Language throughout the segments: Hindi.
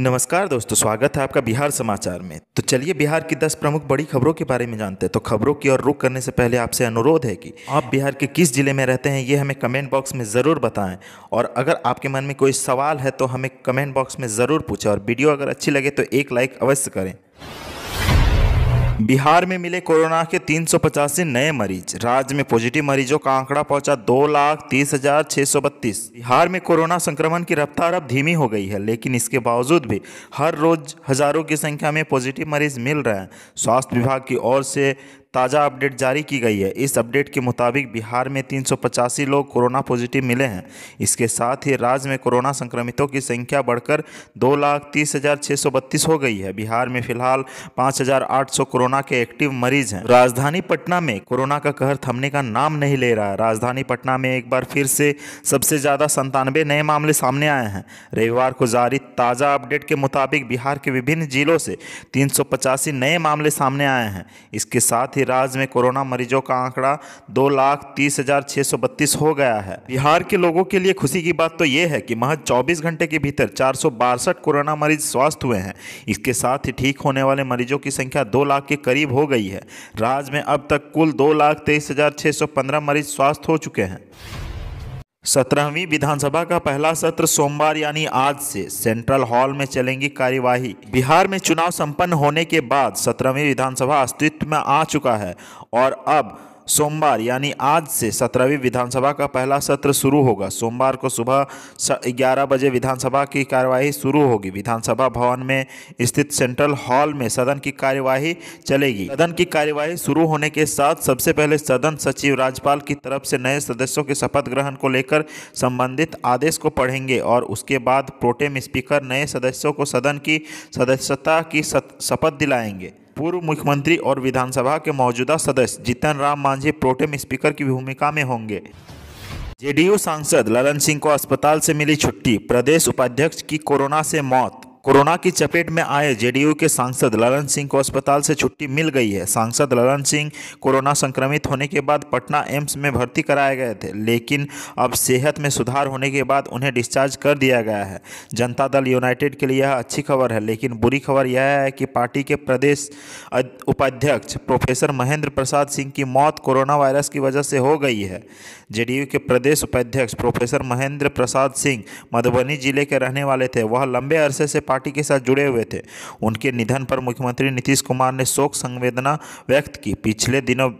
नमस्कार दोस्तों स्वागत है आपका बिहार समाचार में तो चलिए बिहार की 10 प्रमुख बड़ी खबरों के बारे में जानते हैं तो खबरों की ओर रुख करने से पहले आपसे अनुरोध है कि आप बिहार के किस ज़िले में रहते हैं ये हमें कमेंट बॉक्स में ज़रूर बताएं और अगर आपके मन में कोई सवाल है तो हमें कमेंट बॉक्स में ज़रूर पूछें और वीडियो अगर अच्छी लगे तो एक लाइक अवश्य करें बिहार में मिले कोरोना के तीन नए मरीज राज्य में पॉजिटिव मरीजों का आंकड़ा पहुंचा दो लाख तीस हजार छः सौ बत्तीस बिहार में कोरोना संक्रमण की रफ्तार अब धीमी हो गई है लेकिन इसके बावजूद भी हर रोज हजारों की संख्या में पॉजिटिव मरीज मिल रहे हैं स्वास्थ्य विभाग की ओर से ताज़ा अपडेट जारी की गई है इस अपडेट के मुताबिक बिहार में तीन लोग कोरोना पॉजिटिव मिले हैं इसके साथ ही राज्य में कोरोना संक्रमितों की संख्या बढ़कर दो लाख तीस हज़ार छः सौ बत्तीस हो गई है बिहार में फिलहाल पाँच हज़ार आठ सौ कोरोना के एक्टिव मरीज हैं राजधानी पटना में कोरोना का कहर थमने का नाम नहीं ले रहा है राजधानी पटना में एक बार फिर से सबसे ज़्यादा संतानवे नए मामले सामने आए हैं रविवार को जारी ताज़ा अपडेट के मुताबिक बिहार के विभिन्न जिलों से तीन नए मामले सामने आए हैं इसके साथ ही राज्य में कोरोना मरीजों का आंकड़ा दो लाख तीस हजार छह सौ बत्तीस हो गया है बिहार के लोगों के लिए खुशी की बात तो ये है कि महज चौबीस घंटे के भीतर चार सौ बासठ कोरोना मरीज स्वस्थ हुए हैं इसके साथ ही ठीक होने वाले मरीजों की संख्या दो लाख के करीब हो गई है राज्य में अब तक कुल दो लाख तेईस हजार छह सौ पंद्रह मरीज स्वस्थ हो चुके हैं सत्रहवीं विधानसभा का पहला सत्र सोमवार यानी आज से सेंट्रल हॉल में चलेंगी कार्यवाही बिहार में चुनाव संपन्न होने के बाद सत्रहवीं विधानसभा अस्तित्व में आ चुका है और अब सोमवार यानी आज से सत्रहवीं विधानसभा का पहला सत्र शुरू होगा सोमवार को सुबह ग्यारह बजे विधानसभा की कार्यवाही शुरू होगी विधानसभा भवन में स्थित सेंट्रल हॉल में सदन की कार्यवाही चलेगी सदन की कार्यवाही शुरू होने के साथ सबसे पहले सदन सचिव राज्यपाल की तरफ से नए सदस्यों के शपथ ग्रहण को लेकर संबंधित आदेश को पढ़ेंगे और उसके बाद प्रोटेम स्पीकर नए सदस्यों को सदन की सदस्यता की शपथ दिलाएंगे पूर्व मुख्यमंत्री और विधानसभा के मौजूदा सदस्य जीतन राम मांझी प्रोटेम स्पीकर की भूमिका में होंगे जेडीयू सांसद ललन सिंह को अस्पताल से मिली छुट्टी प्रदेश उपाध्यक्ष की कोरोना से मौत कोरोना की चपेट में आए जेडीयू के सांसद ललन सिंह को अस्पताल से छुट्टी मिल गई है सांसद ललन सिंह कोरोना संक्रमित होने के बाद पटना एम्स में भर्ती कराए गए थे लेकिन अब सेहत में सुधार होने के बाद उन्हें डिस्चार्ज कर दिया गया है जनता दल यूनाइटेड के लिए यह अच्छी खबर है लेकिन बुरी खबर यह है कि पार्टी के प्रदेश उपाध्यक्ष प्रोफेसर महेंद्र प्रसाद सिंह की मौत कोरोना वायरस की वजह से हो गई है जे के प्रदेश उपाध्यक्ष प्रोफेसर महेंद्र प्रसाद सिंह मधुबनी जिले के रहने वाले थे वह लंबे अरसे से पार्टी के साथ जुड़े हुए थे उनके निधन पर मुख्यमंत्री नीतीश कुमार ने शोक संवेदना व्यक्त की पिछले दिनों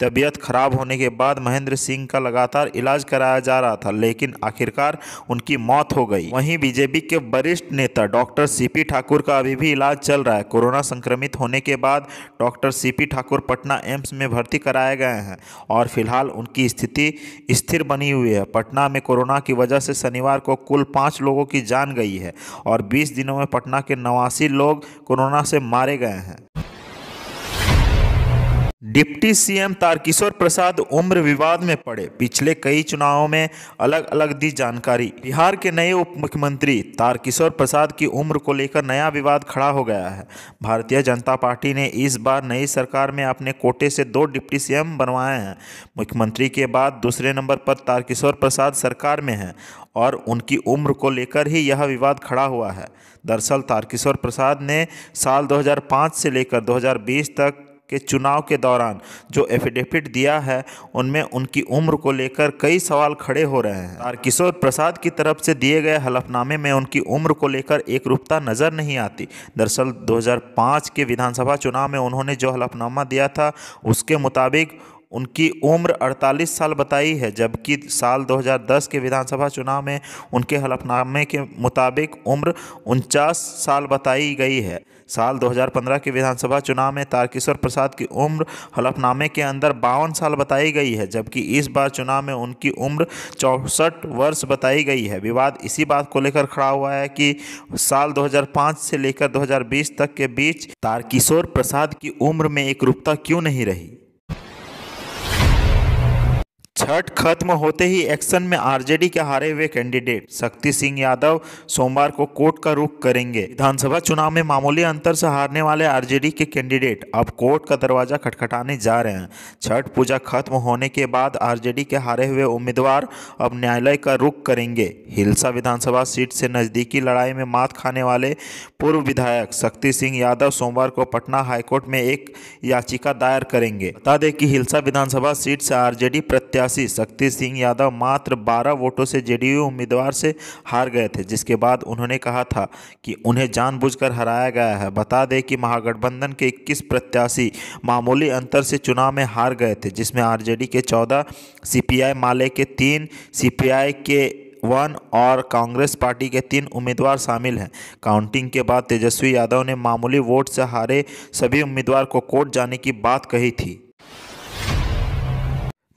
तबीयत खराब होने के बाद महेंद्र सिंह का लगातार इलाज कराया जा रहा था लेकिन आखिरकार उनकी मौत हो गई वहीं बीजेपी के वरिष्ठ नेता डॉक्टर सीपी ठाकुर का अभी भी इलाज चल रहा है कोरोना संक्रमित होने के बाद doctor CP Thakur Patna AIIMS में भर्ती कराए गए हैं और फिलहाल उनकी स्थिति स्थिर बनी हुई है पटना में कोरोना की वजह से शनिवार को कुल पाँच लोगों की जान गई है और बीस दिनों में पटना के नवासी लोग कोरोना से मारे गए हैं डिप्टी सीएम तारकिशोर प्रसाद उम्र विवाद में पड़े पिछले कई चुनावों में अलग अलग दी जानकारी बिहार के नए उप मुख्यमंत्री तारकिशोर प्रसाद की उम्र को लेकर नया विवाद खड़ा हो गया है भारतीय जनता पार्टी ने इस बार नई सरकार में अपने कोटे से दो डिप्टी सीएम बनवाए हैं मुख्यमंत्री के बाद दूसरे नंबर पर तारकिशोर प्रसाद सरकार में हैं और उनकी उम्र को लेकर ही यह विवाद खड़ा हुआ है दरअसल तारकिशोर प्रसाद ने साल 2005 से लेकर 2020 तक के चुनाव के दौरान जो एफिडेविट दिया है उनमें उनकी उम्र को लेकर कई सवाल खड़े हो रहे हैं तारकिशोर प्रसाद की तरफ से दिए गए हलफनामे में उनकी उम्र को लेकर एक रूपता नज़र नहीं आती दरअसल 2005 के विधानसभा चुनाव में उन्होंने जो हलफनामा दिया था उसके मुताबिक उनकी उम्र 48 साल बताई है जबकि साल 2010 के विधानसभा चुनाव में उनके हलफनामे के मुताबिक उम्र उनचास साल बताई गई है साल 2015 के विधानसभा चुनाव में तारकिशोर प्रसाद की उम्र हलफनामे के अंदर बावन साल बताई गई है जबकि इस बार चुनाव में उनकी उम्र चौंसठ वर्ष बताई गई है विवाद इसी बात को लेकर खड़ा हुआ है कि साल 2005 से लेकर 2020 तक के बीच तारकिशोर प्रसाद की उम्र में एक रूपता क्यों नहीं रही छठ खत्म होते ही एक्शन में आरजेडी के हारे हुए कैंडिडेट शक्ति सिंह यादव सोमवार को कोर्ट का रुख करेंगे विधानसभा चुनाव में मामूली अंतर से हारने वाले आरजेडी के कैंडिडेट अब कोर्ट का दरवाजा खटखटाने जा रहे हैं छठ पूजा खत्म होने के बाद आरजेडी के हारे हुए उम्मीदवार अब न्यायालय का रुख करेंगे हिलसा विधानसभा सीट से नजदीकी लड़ाई में मात खाने वाले पूर्व विधायक शक्ति सिंह यादव सोमवार को पटना हाईकोर्ट में एक याचिका दायर करेंगे बता दें कि हिलसा विधानसभा सीट से आरजेडी प्रत्याशी प्रत्याशी शक्ति सिंह यादव मात्र 12 वोटों से जेडीयू उम्मीदवार से हार गए थे जिसके बाद उन्होंने कहा था कि उन्हें जानबूझकर हराया गया है बता दें कि महागठबंधन के 21 प्रत्याशी मामूली अंतर से चुनाव में हार गए थे जिसमें आरजेडी के 14 सीपीआई माले के तीन सीपीआई के वन और कांग्रेस पार्टी के तीन उम्मीदवार शामिल हैं काउंटिंग के बाद तेजस्वी यादव ने मामूली वोट से हारे सभी उम्मीदवार को कोर्ट जाने की बात कही थी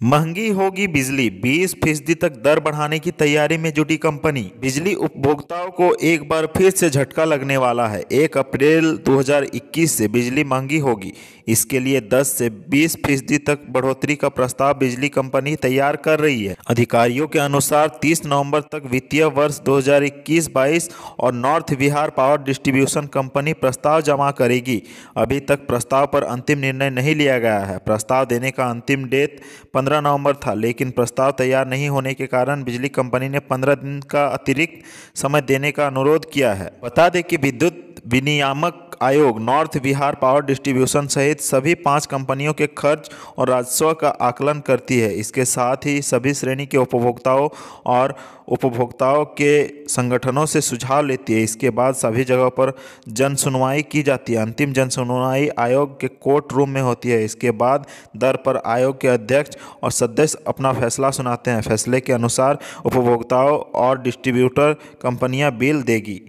महंगी होगी बिजली 20 फीसदी तक दर बढ़ाने की तैयारी में जुटी कंपनी बिजली उपभोक्ताओं को एक बार फिर से झटका लगने वाला है 1 अप्रैल 2021 से बिजली महंगी होगी इसके लिए 10 से 20 फीसदी तक बढ़ोतरी का प्रस्ताव बिजली कंपनी तैयार कर रही है अधिकारियों के अनुसार 30 नवंबर तक वित्तीय वर्ष 2021-22 और north Bihar power distribution company प्रस्ताव जमा करेगी अभी तक प्रस्ताव पर अंतिम निर्णय नहीं लिया गया है प्रस्ताव देने का अंतिम डेट पंद्रह नवम्बर था लेकिन प्रस्ताव तैयार नहीं होने के कारण बिजली कंपनी ने पंद्रह दिन का अतिरिक्त समय देने का अनुरोध किया है बता दें कि विद्युत विनियामक आयोग नॉर्थ बिहार पावर डिस्ट्रीब्यूशन सहित सभी पांच कंपनियों के खर्च और राजस्व का आकलन करती है इसके साथ ही सभी श्रेणी के उपभोक्ताओं और उपभोक्ताओं के संगठनों से सुझाव लेती है इसके बाद सभी जगह पर जन सुनवाई की जाती है अंतिम जन सुनवाई आयोग के कोर्ट रूम में होती है इसके बाद दर पर आयोग के अध्यक्ष और सदस्य अपना फैसला सुनाते हैं फैसले के अनुसार उपभोक्ताओं और डिस्ट्रीब्यूटर कंपनियां बिल देगी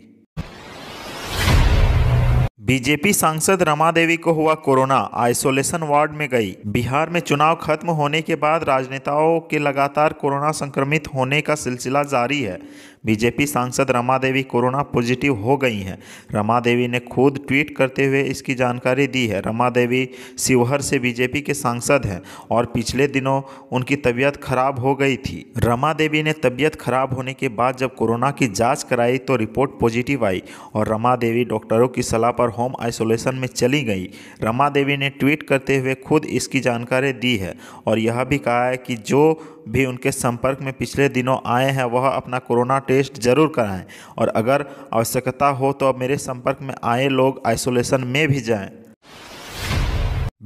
बीजेपी सांसद रमा देवी को हुआ कोरोना आइसोलेशन वार्ड में गई बिहार में चुनाव खत्म होने के बाद राजनेताओं के लगातार कोरोना संक्रमित होने का सिलसिला जारी है बीजेपी सांसद रमा देवी कोरोना पॉजिटिव हो गई हैं रमा देवी ने खुद ट्वीट करते हुए इसकी जानकारी दी है रमा देवी शिवहर से बीजेपी के सांसद हैं और पिछले दिनों उनकी तबीयत खराब हो गई थी रमा देवी ने तबीयत खराब होने के बाद जब कोरोना की जाँच कराई तो रिपोर्ट पॉजिटिव आई और रमा देवी डॉक्टरों की सलाह पर होम आइसोलेशन में चली गई रमा देवी ने ट्वीट करते हुए खुद इसकी जानकारी दी है और यह भी कहा है कि जो भी उनके संपर्क में पिछले दिनों आए हैं वह अपना कोरोना टेस्ट जरूर कराएं और अगर आवश्यकता हो तो मेरे संपर्क में आए लोग आइसोलेशन में भी जाएं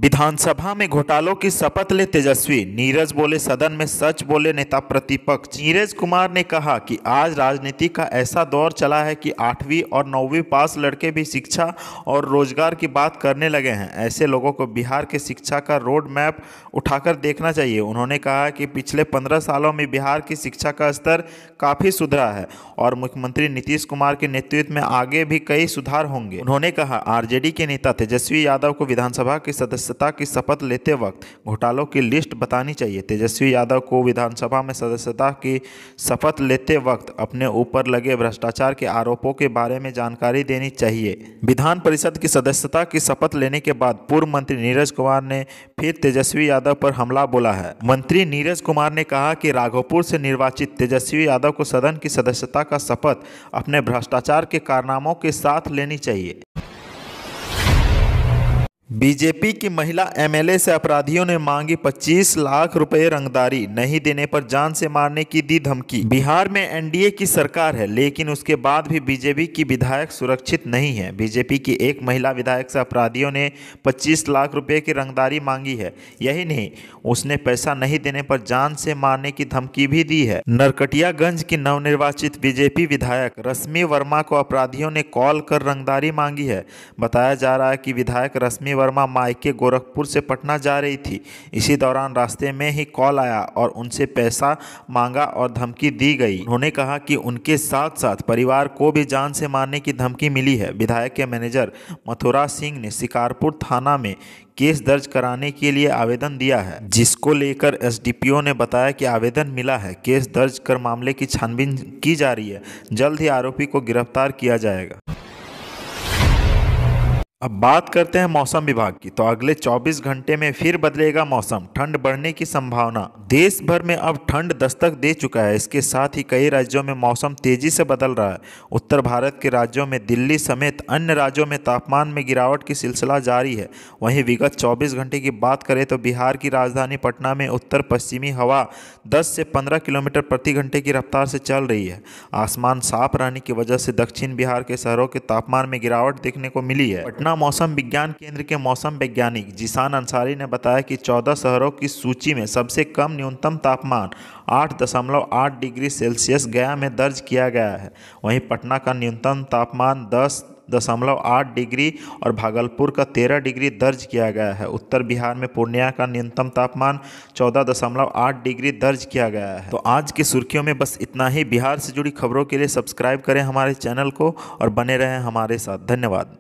विधानसभा में घोटालों की शपथ ले तेजस्वी नीरज बोले सदन में सच बोले नेता प्रतिपक्ष नीरज कुमार ने कहा कि आज राजनीति का ऐसा दौर चला है कि आठवीं और नौवीं पास लड़के भी शिक्षा और रोजगार की बात करने लगे हैं ऐसे लोगों को बिहार के शिक्षा का रोड मैप उठाकर देखना चाहिए उन्होंने कहा कि पिछले पंद्रह सालों में बिहार की शिक्षा का स्तर काफ़ी सुधरा है और मुख्यमंत्री नीतीश कुमार के नेतृत्व में आगे भी कई सुधार होंगे उन्होंने कहा आर के नेता तेजस्वी यादव को विधानसभा के सदस्य सदस्यता की शपथ लेते वक्त घोटालों की लिस्ट बतानी चाहिए तेजस्वी यादव को विधानसभा में सदस्यता की शपथ लेते वक्त अपने ऊपर लगे भ्रष्टाचार के आरोपों के बारे में जानकारी देनी चाहिए विधान परिषद की सदस्यता की शपथ लेने के बाद पूर्व मंत्री नीरज कुमार ने फिर तेजस्वी यादव पर हमला बोला है मंत्री नीरज कुमार ने कहा कि राघोपुर से निर्वाचित तेजस्वी यादव को सदन की सदस्यता का शपथ अपने भ्रष्टाचार के कारनामों के साथ लेनी चाहिए बीजेपी की महिला एमएलए से अपराधियों ने मांगी 25 लाख रुपए रंगदारी नहीं देने पर जान से मारने की दी धमकी बिहार में एनडीए की सरकार है लेकिन उसके बाद भी बीजेपी की विधायक सुरक्षित नहीं है बीजेपी की एक महिला विधायक से अपराधियों ने 25 लाख रुपए की रंगदारी मांगी है यही नहीं उसने पैसा नहीं देने पर जान से मारने की धमकी भी दी है नरकटियागंज की नवनिर्वाचित बीजेपी विधायक रश्मि वर्मा को अपराधियों ने कॉल कर रंगदारी मांगी है बताया जा रहा है कि विधायक रश्मि लक्ष्मी वर्मा मायके गोरखपुर से पटना जा रही थी इसी दौरान रास्ते में ही कॉल आया और उनसे पैसा मांगा और धमकी दी गई उन्होंने कहा कि उनके साथ साथ परिवार को भी जान से मारने की धमकी मिली है विधायक के मैनेजर मथुरा सिंह ने शिकारपुर थाना में केस दर्ज कराने के लिए आवेदन दिया है जिसको लेकर एसडीपीओ ने बताया कि आवेदन मिला है केस दर्ज कर मामले की छानबीन की जा रही है जल्द ही आरोपी को गिरफ्तार किया जाएगा अब बात करते हैं मौसम विभाग की तो अगले 24 घंटे में फिर बदलेगा मौसम ठंड बढ़ने की संभावना देश भर में अब ठंड दस्तक दे चुका है इसके साथ ही कई राज्यों में मौसम तेजी से बदल रहा है उत्तर भारत के राज्यों में दिल्ली समेत अन्य राज्यों में तापमान में गिरावट की सिलसिला जारी है वहीं विगत चौबीस घंटे की बात करें तो बिहार की राजधानी पटना में उत्तर पश्चिमी हवा दस से पंद्रह किलोमीटर प्रति घंटे की रफ्तार से चल रही है आसमान साफ रहने की वजह से दक्षिण बिहार के शहरों के तापमान में गिरावट देखने को मिली है पटना पटना मौसम विज्ञान केंद्र के मौसम वैज्ञानिक जिसान अंसारी ने बताया कि 14 शहरों की सूची में सबसे कम न्यूनतम तापमान 8.8 डिग्री सेल्सियस गया में दर्ज किया गया है वहीं पटना का न्यूनतम तापमान 10 दशमलव आठ डिग्री और भागलपुर का तेरह डिग्री दर्ज किया गया है उत्तर बिहार में पूर्णिया का न्यूनतम तापमान चौदह दशमलव आठ डिग्री दर्ज किया गया है तो आज की सुर्खियों में बस इतना ही बिहार से जुड़ी खबरों के लिए सब्सक्राइब करें हमारे चैनल को और बने रहें हमारे साथ धन्यवाद